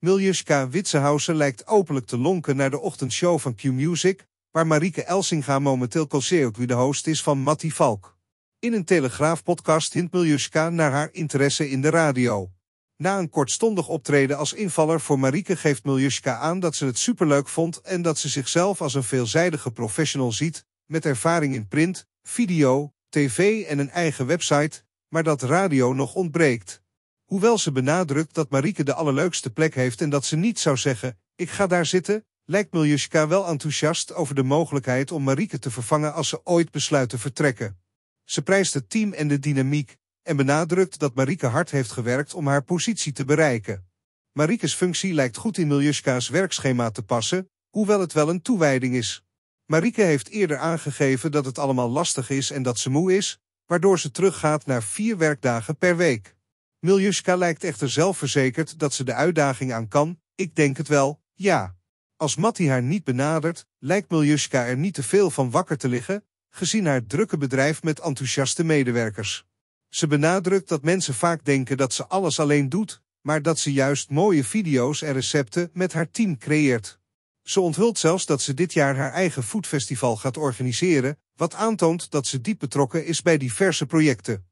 Miljuska Witsenhausen lijkt openlijk te lonken naar de ochtendshow van Q-Music, waar Marike Elsinga momenteel co wie de host is van Matti Valk. In een Telegraaf-podcast hint Miljuska naar haar interesse in de radio. Na een kortstondig optreden als invaller voor Marike geeft Miljuska aan dat ze het superleuk vond en dat ze zichzelf als een veelzijdige professional ziet, met ervaring in print, video, tv en een eigen website, maar dat radio nog ontbreekt. Hoewel ze benadrukt dat Marieke de allerleukste plek heeft en dat ze niet zou zeggen, ik ga daar zitten, lijkt Miljushka wel enthousiast over de mogelijkheid om Marieke te vervangen als ze ooit besluit te vertrekken. Ze prijst het team en de dynamiek en benadrukt dat Marieke hard heeft gewerkt om haar positie te bereiken. Marieke's functie lijkt goed in Miljushka's werkschema te passen, hoewel het wel een toewijding is. Marieke heeft eerder aangegeven dat het allemaal lastig is en dat ze moe is, waardoor ze teruggaat naar vier werkdagen per week. Miljuska lijkt echter zelfverzekerd dat ze de uitdaging aan kan. Ik denk het wel, ja. Als Matti haar niet benadert, lijkt Miljuska er niet te veel van wakker te liggen, gezien haar drukke bedrijf met enthousiaste medewerkers. Ze benadrukt dat mensen vaak denken dat ze alles alleen doet, maar dat ze juist mooie video's en recepten met haar team creëert. Ze onthult zelfs dat ze dit jaar haar eigen foodfestival gaat organiseren, wat aantoont dat ze diep betrokken is bij diverse projecten.